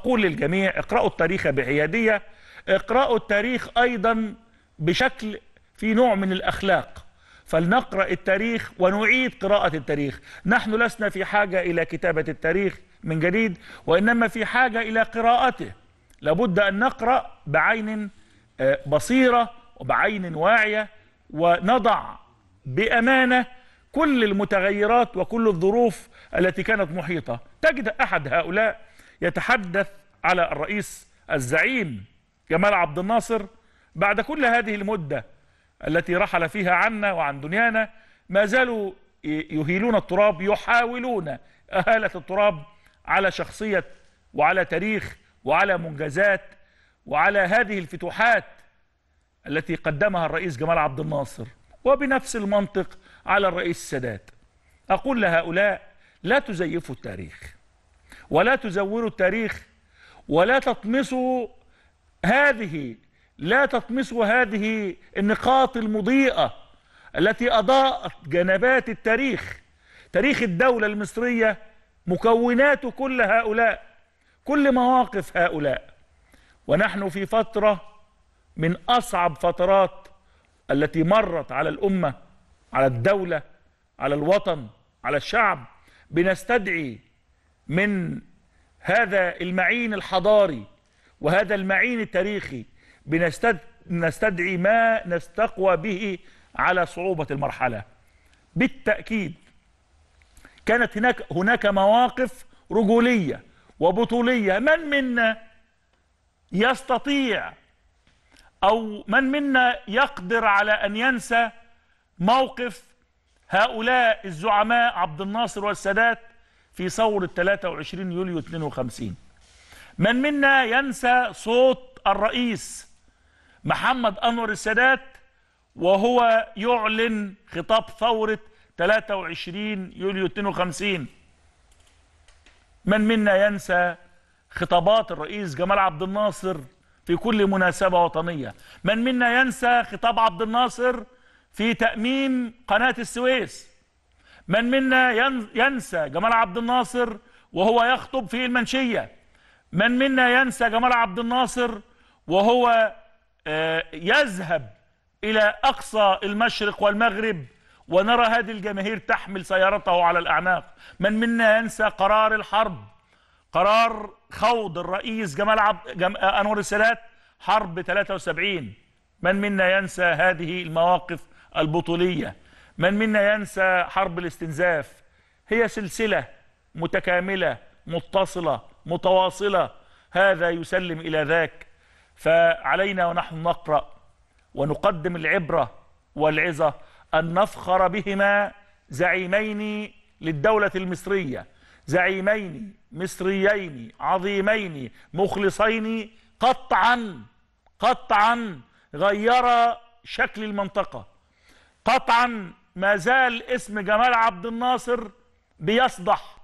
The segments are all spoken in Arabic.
أقول للجميع اقرأوا التاريخ بحيادية اقرأوا التاريخ أيضا بشكل في نوع من الأخلاق فلنقرأ التاريخ ونعيد قراءة التاريخ نحن لسنا في حاجة إلى كتابة التاريخ من جديد وإنما في حاجة إلى قراءته لابد أن نقرأ بعين آه، بصيرة وبعين واعية ونضع بأمانة كل المتغيرات وكل الظروف التي كانت محيطة تجد أحد هؤلاء يتحدث على الرئيس الزعيم جمال عبد الناصر بعد كل هذه المدة التي رحل فيها عنا وعن دنيانا ما زالوا يهيلون التراب يحاولون أهالة التراب على شخصية وعلى تاريخ وعلى منجزات وعلى هذه الفتوحات التي قدمها الرئيس جمال عبد الناصر وبنفس المنطق على الرئيس السادات أقول لهؤلاء لا تزيفوا التاريخ ولا تزوروا التاريخ ولا تطمسوا هذه لا تطمسوا هذه النقاط المضيئة التي أضاءت جنبات التاريخ تاريخ الدولة المصرية مكونات كل هؤلاء كل مواقف هؤلاء ونحن في فترة من أصعب فترات التي مرت على الأمة على الدولة على الوطن على الشعب بنستدعي من هذا المعين الحضاري وهذا المعين التاريخي بنستدعي ما نستقوى به على صعوبة المرحلة بالتأكيد كانت هناك هناك مواقف رجولية وبطولية من منا يستطيع أو من منا يقدر على أن ينسى موقف هؤلاء الزعماء عبد الناصر والسادات في ثورة 23 يوليو 52 من منا ينسى صوت الرئيس محمد أنور السادات وهو يعلن خطاب ثورة 23 يوليو 52 من منا ينسى خطابات الرئيس جمال عبد الناصر في كل مناسبة وطنية من منا ينسى خطاب عبد الناصر في تأميم قناة السويس من منا ينسى جمال عبد الناصر وهو يخطب في المنشية من منا ينسى جمال عبد الناصر وهو آه، يذهب إلى أقصى المشرق والمغرب ونرى هذه الجماهير تحمل سيارته على الأعناق من منا ينسى قرار الحرب قرار خوض الرئيس جمال عبد جم... آه، أنور السادات حرب 73 من منا ينسى هذه المواقف البطولية من منا ينسى حرب الاستنزاف هي سلسلة متكاملة متصلة متواصلة هذا يسلم إلى ذاك فعلينا ونحن نقرأ ونقدم العبرة والعظة أن نفخر بهما زعيمين للدولة المصرية زعيمين مصريين عظيمين مخلصين قطعا قطعا غير شكل المنطقة قطعا ما زال اسم جمال عبد الناصر بيصدح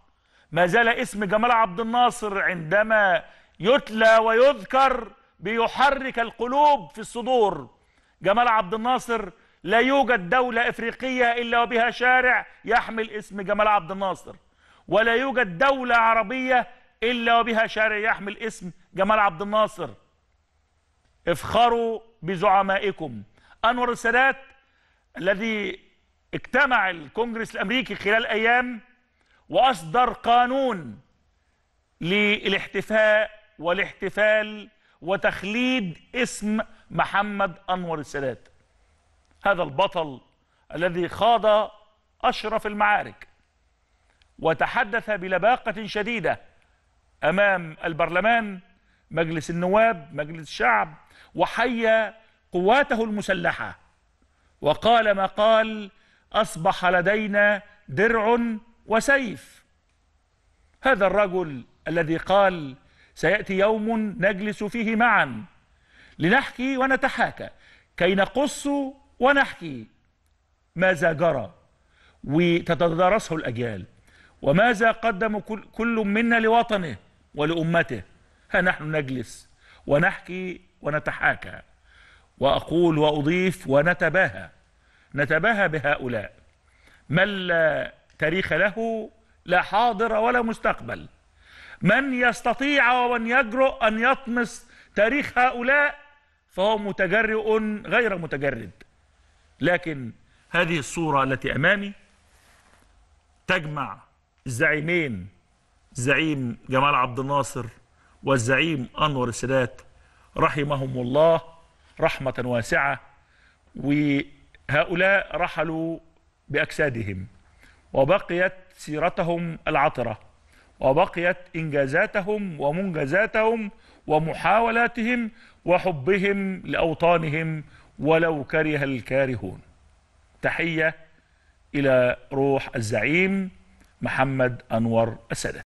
ما زال اسم جمال عبد الناصر عندما يتلى ويذكر بيحرك القلوب في الصدور جمال عبد الناصر لا يوجد دولة إفريقية إلا وبها شارع يحمل اسم جمال عبد الناصر ولا يوجد دولة عربية إلا وبها شارع يحمل اسم جمال عبد الناصر افخروا بزعمائكم أنور السادات الذي اجتمع الكونجرس الامريكي خلال ايام واصدر قانون للاحتفاء والاحتفال وتخليد اسم محمد انور السادات هذا البطل الذي خاض اشرف المعارك وتحدث بلباقه شديده امام البرلمان مجلس النواب مجلس الشعب وحيا قواته المسلحه وقال ما قال اصبح لدينا درع وسيف هذا الرجل الذي قال سياتي يوم نجلس فيه معا لنحكي ونتحاكى كي نقص ونحكي ماذا جرى وتتدارسه الاجيال وماذا قدم كل منا لوطنه ولامته ها نحن نجلس ونحكي ونتحاكى واقول واضيف ونتباهى نتباهى بهؤلاء من لا تاريخ له لا حاضر ولا مستقبل من يستطيع ومن يجرؤ أن يطمس تاريخ هؤلاء فهو متجرئ غير متجرد لكن هذه الصورة التي أمامي تجمع الزعيمين الزعيم جمال عبد الناصر والزعيم أنور السادات رحمهم الله رحمة واسعة هؤلاء رحلوا بأجسادهم وبقيت سيرتهم العطرة وبقيت إنجازاتهم ومنجزاتهم ومحاولاتهم وحبهم لأوطانهم ولو كره الكارهون تحية إلى روح الزعيم محمد أنور السادات